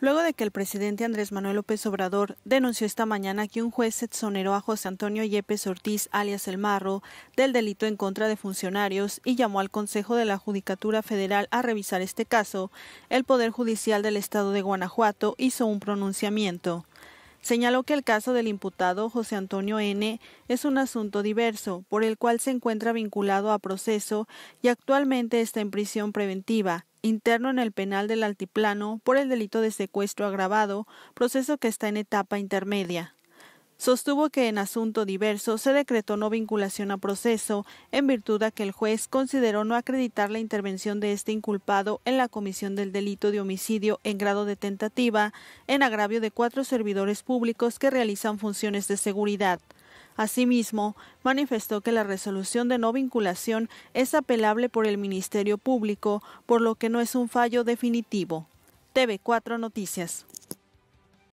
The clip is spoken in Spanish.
Luego de que el presidente Andrés Manuel López Obrador denunció esta mañana que un juez exoneró a José Antonio Yepes Ortiz, alias El Marro, del delito en contra de funcionarios y llamó al Consejo de la Judicatura Federal a revisar este caso, el Poder Judicial del Estado de Guanajuato hizo un pronunciamiento. Señaló que el caso del imputado José Antonio N. es un asunto diverso, por el cual se encuentra vinculado a proceso y actualmente está en prisión preventiva, interno en el penal del Altiplano por el delito de secuestro agravado, proceso que está en etapa intermedia. Sostuvo que en asunto diverso se decretó no vinculación a proceso, en virtud a que el juez consideró no acreditar la intervención de este inculpado en la comisión del delito de homicidio en grado de tentativa, en agravio de cuatro servidores públicos que realizan funciones de seguridad. Asimismo, manifestó que la resolución de no vinculación es apelable por el Ministerio Público, por lo que no es un fallo definitivo. TV4 Noticias.